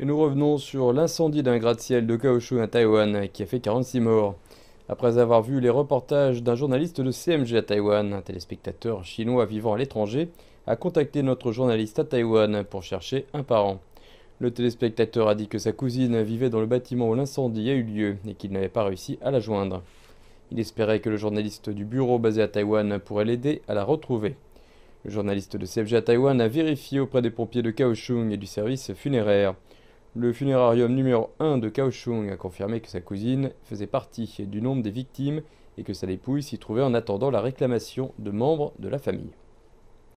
Et nous revenons sur l'incendie d'un gratte-ciel de Kaohsiung à Taïwan qui a fait 46 morts. Après avoir vu les reportages d'un journaliste de CMG à Taïwan, un téléspectateur chinois vivant à l'étranger a contacté notre journaliste à Taïwan pour chercher un parent. Le téléspectateur a dit que sa cousine vivait dans le bâtiment où l'incendie a eu lieu et qu'il n'avait pas réussi à la joindre. Il espérait que le journaliste du bureau basé à Taïwan pourrait l'aider à la retrouver. Le journaliste de CMG à Taïwan a vérifié auprès des pompiers de Kaohsiung et du service funéraire. Le funérarium numéro 1 de Kaohsiung a confirmé que sa cousine faisait partie du nombre des victimes et que sa dépouille s'y trouvait en attendant la réclamation de membres de la famille.